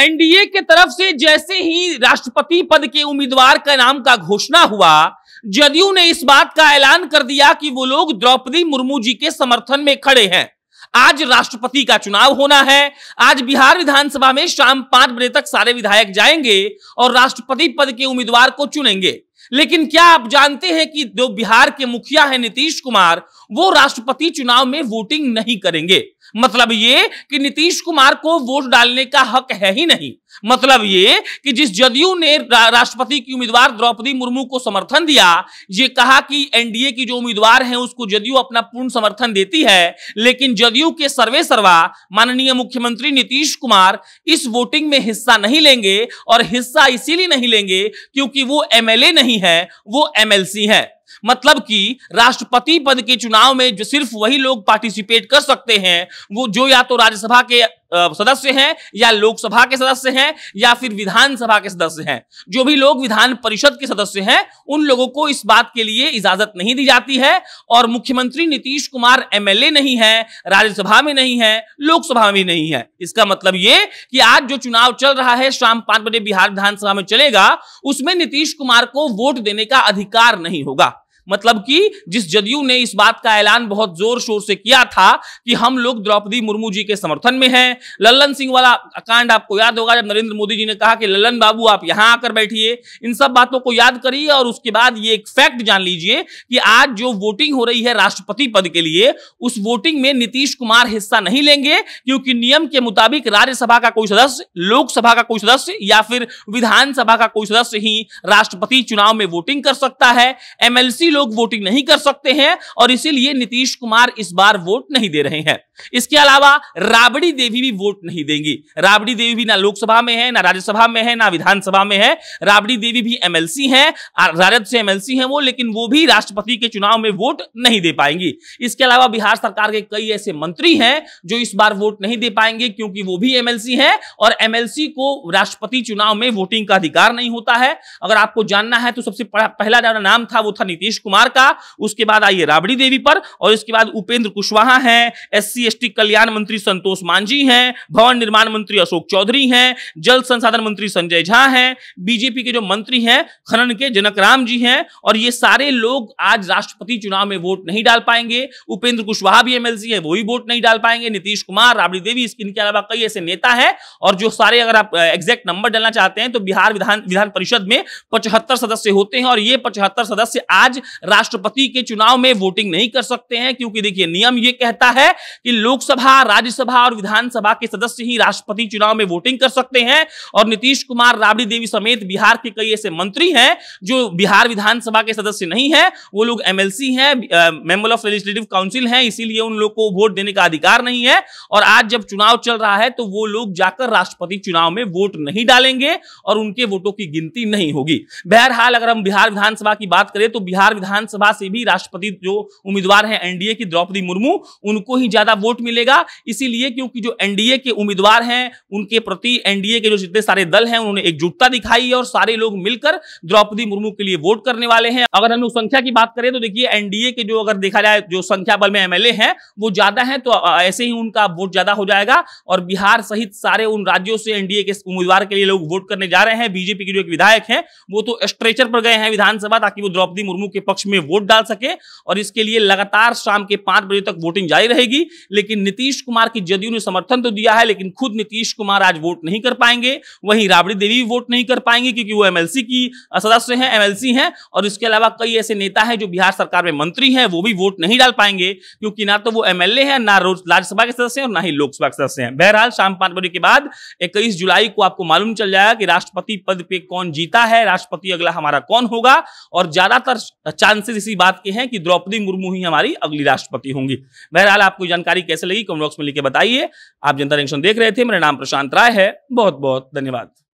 NDA के तरफ से जैसे ही राष्ट्रपति पद के उम्मीदवार का नाम का घोषणा हुआ जदयू ने इस बात का ऐलान कर दिया कि वो लोग द्रौपदी मुर्मू जी के समर्थन में खड़े हैं आज राष्ट्रपति का चुनाव होना है आज बिहार विधानसभा में शाम पांच बजे तक सारे विधायक जाएंगे और राष्ट्रपति पद के उम्मीदवार को चुनेंगे लेकिन क्या आप जानते हैं कि जो बिहार के मुखिया है नीतीश कुमार वो राष्ट्रपति चुनाव में वोटिंग नहीं करेंगे मतलब ये कि नीतीश कुमार को वोट डालने का हक है ही नहीं मतलब ये कि जिस जदयू ने राष्ट्रपति की उम्मीदवार द्रौपदी मुर्मू को समर्थन दिया ये कहा कि एनडीए की जो उम्मीदवार हैं उसको जदयू अपना पूर्ण समर्थन देती है लेकिन जदयू के सर्वे सर्वा माननीय मुख्यमंत्री नीतीश कुमार इस वोटिंग में हिस्सा नहीं लेंगे और हिस्सा इसीलिए नहीं लेंगे क्योंकि वो एमएलए नहीं है वो एमएलसी है मतलब कि राष्ट्रपति पद के चुनाव में जो सिर्फ वही लोग पार्टिसिपेट कर सकते हैं वो जो या तो राज्यसभा के सदस्य हैं या लोकसभा के सदस्य हैं या फिर विधानसभा के सदस्य हैं जो भी लोग विधान परिषद के सदस्य हैं उन लोगों को इस बात के लिए इजाजत नहीं दी जाती है और मुख्यमंत्री नीतीश कुमार एमएलए नहीं है राज्यसभा में नहीं है लोकसभा में नहीं है इसका मतलब ये कि आज जो चुनाव चल रहा है शाम पांच बजे बिहार विधानसभा में चलेगा उसमें नीतीश कुमार को वोट देने का अधिकार नहीं होगा मतलब कि जिस जदयू ने इस बात का ऐलान बहुत जोर शोर से किया था कि हम लोग द्रौपदी मुर्मू जी के समर्थन में हैं लल्लन सिंह वाला कांड आपको याद होगा जब नरेंद्र मोदी जी ने कहा कि लल्लन बाबू आप यहां आकर बैठिए इन सब बातों को याद करिए और उसके बाद ये एक फैक्ट जान लीजिए कि आज जो वोटिंग हो रही है राष्ट्रपति पद के लिए उस वोटिंग में नीतीश कुमार हिस्सा नहीं लेंगे क्योंकि नियम के मुताबिक राज्यसभा का कोई सदस्य लोकसभा का कोई सदस्य या फिर विधानसभा का कोई सदस्य ही राष्ट्रपति चुनाव में वोटिंग कर सकता है एमएलसी लोग वोटिंग नहीं कर सकते हैं और इसीलिए नीतीश कुमार इस बार वोट नहीं दे रहे हैं इसके अलावा राबड़ी देवी भी वोट नहीं देंगी राबड़ी देवी भी ना लोकसभा में है ना राज्यसभा में है ना विधानसभा में है राबड़ी देवी भी एमएलसी हैं राजद से एमएलसी हैं वो लेकिन वो भी राष्ट्रपति के चुनाव में वोट नहीं दे पाएंगी इसके अलावा बिहार सरकार के कई ऐसे मंत्री हैं जो इस बार वोट नहीं दे पाएंगे क्योंकि वो भी एमएलसी है और एमएलसी को राष्ट्रपति चुनाव में वोटिंग का अधिकार नहीं होता है अगर आपको जानना है तो सबसे पहला नाम था वो था नीतीश कुमार का उसके बाद आइए राबड़ी देवी पर और इसके बाद उपेंद्र कुशवाहा हैं एस सी कल्याण मंत्री संतोष मांझी हैं भवन निर्माण मंत्री अशोक चौधरी हैं जल संसाधन मंत्री संजय झा हैं बीजेपी के जो मंत्री हैं खनन के जनक राम जी हैं और ये सारे लोग आज राष्ट्रपति चुनाव में वोट नहीं डाल पाएंगे उपेंद्र कुशवाहा भी एमएलसी है वो भी वोट नहीं डाल पाएंगे नीतीश कुमार राबड़ी देवी इसके इनके अलावा कई ऐसे नेता है और जो सारे अगर आप एग्जैक्ट नंबर डालना चाहते हैं तो बिहार विधान विधान परिषद में पचहत्तर सदस्य होते हैं और ये पचहत्तर सदस्य आज राष्ट्रपति के चुनाव में वोटिंग नहीं कर सकते हैं क्योंकि देखिए नियम ये कहता है कि लोकसभा राज्यसभा और विधानसभा के सदस्य ही राष्ट्रपति चुनाव में वोटिंग कर सकते हैं और नीतीश कुमार राबड़ी देवी समेत बिहार के कई ऐसे मंत्री हैं जो बिहार विधानसभा के सदस्य नहीं है वो लोग एमएलसी हैं मेंबर ऑफ लेजिस्लेटिव काउंसिल हैं इसीलिए उन लोग को वोट देने का अधिकार नहीं है और आज जब चुनाव चल रहा है तो वो लोग जाकर राष्ट्रपति चुनाव में वोट नहीं डालेंगे और उनके वोटों की गिनती नहीं होगी बहरहाल अगर हम बिहार विधानसभा की बात करें तो बिहार विधानसभा से भी राष्ट्रपति जो उम्मीदवार हैं एनडीए की द्रौपदी मुर्मू उनको ही ज्यादा वोट मिलेगा इसीलिए क्योंकि जो एनडीए के उम्मीदवार हैं उनके प्रति एनडीए के जो जितने सारे दल हैं उन्होंने एकजुटता दिखाई है और सारे लोग मिलकर द्रौपदी मुर्मू के लिए वोट करने वाले हैं अगर हम संख्या की बात करें तो देखिए एनडीए के जो अगर देखा जाए जो संख्या बल में एमएलए हैं वो ज्यादा है तो ऐसे ही उनका वोट ज्यादा हो जाएगा और बिहार सहित सारे उन राज्यों से एनडीए के उम्मीदवार के लिए लोग वोट करने जा रहे हैं बीजेपी के जो एक विधायक हैं वो तो स्ट्रेचर पर गए हैं विधानसभा ताकि वो द्रौपदी मुर्मू के पक्ष में वोट डाल सके और इसके लिए लगातार शाम के पांच बजे तक वोटिंग जारी रहेगी लेकिन नीतीश कुमार की जदयू ने समर्थन तो दिया है लेकिन खुद नीतीश कुमार आज वोट नहीं कर पाएंगे वहीं राबड़ी देवी वोट नहीं कर पाएंगे क्योंकि वो एमएलसी की सदस्य है एमएलसी है और इसके अलावा कई ऐसे नेता है जो बिहार सरकार में मंत्री है वो भी वोट नहीं डाल पाएंगे क्योंकि ना तो वो एमएलए है ना राज्यसभा के सदस्य हैं और ना ही लोकसभा के सदस्य है बहरहाल शाम पांच बजे के बाद इक्कीस जुलाई को आपको मालूम चल जाएगा कि राष्ट्रपति पद पे कौन जीता है राष्ट्रपति अगला हमारा कौन होगा और ज्यादातर चांसेस इसी बात के हैं कि द्रौपदी मुर्मू ही हमारी अगली राष्ट्रपति होंगी बहरहाल आपको जानकारी कैसे लगी कमेंट बॉक्स में लिखे बताइए आप जनता जंक्शन देख रहे थे मेरा नाम प्रशांत राय है बहुत बहुत धन्यवाद